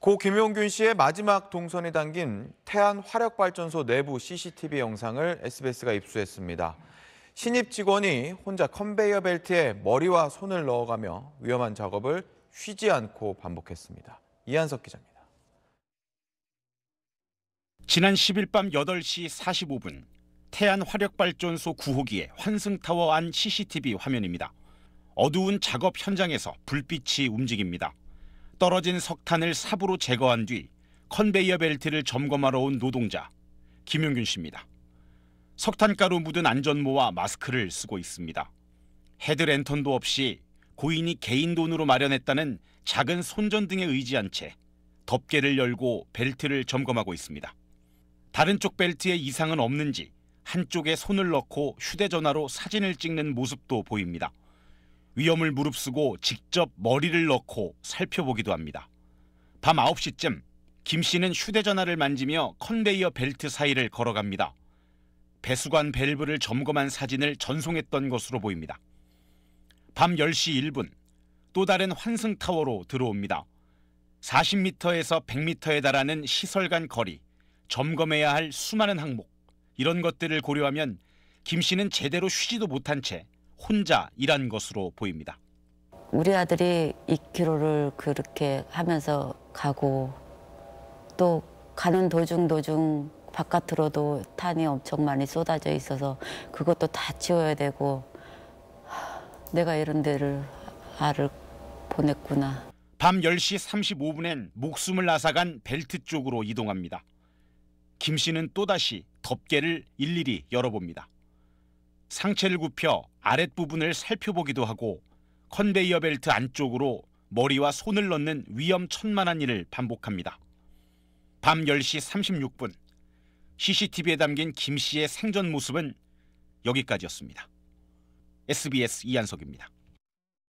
고 김용균 씨의 마지막 동선이 담긴 태안 화력발전소 내부 CCTV 영상을 SBS가 입수했습니다. 신입 직원이 혼자 컨베이어 벨트에 머리와 손을 넣어가며 위험한 작업을 쉬지 않고 반복했습니다. 이한석 기자입니다. 지난 10일 밤 8시 45분 태안 화력발전소 9호기의 환승타워 안 CCTV 화면입니다. 어두운 작업 현장에서 불빛이 움직입니다. 떨어진 석탄을 삽으로 제거한 뒤 컨베이어 벨트를 점검하러 온 노동자 김용균 씨입니다. 석탄가루 묻은 안전모와 마스크를 쓰고 있습니다. 헤드랜턴도 없이 고인이 개인 돈으로 마련했다는 작은 손전등에 의지한 채 덮개를 열고 벨트를 점검하고 있습니다. 다른 쪽 벨트에 이상은 없는지 한쪽에 손을 넣고 휴대전화로 사진을 찍는 모습도 보입니다. 위험을 무릅쓰고 직접 머리를 넣고 살펴보기도 합니다. 밤 9시쯤 김 씨는 휴대전화를 만지며 컨베이어 벨트 사이를 걸어갑니다. 배수관 밸브를 점검한 사진을 전송했던 것으로 보입니다. 밤 10시 1분 또 다른 환승타워로 들어옵니다. 40m에서 100m에 달하는 시설 간 거리, 점검해야 할 수많은 항목, 이런 것들을 고려하면 김 씨는 제대로 쉬지도 못한 채 혼자 일한 것으로 보입니다. 우리 아들이 2km를 그렇게 하면서 가고 또 가는 도중 도중 바깥으로도 탄이 엄청 많이 쏟아져 있어서 그것도 다 치워야 되고 내가 이런 데를 알을 보냈구나. 밤 10시 35분엔 목숨을 앗아간 벨트 쪽으로 이동합니다. 김 씨는 또다시 덮개를 일일이 열어봅니다. 상체를 굽혀 아랫부분을 살펴보기도 하고 컨베이어 벨트 안쪽으로 머리와 손을 넣는 위험천만한 일을 반복합니다. 밤 10시 36분 CCTV에 담긴 김 씨의 생전 모습은 여기까지였습니다. SBS 이한석입니다.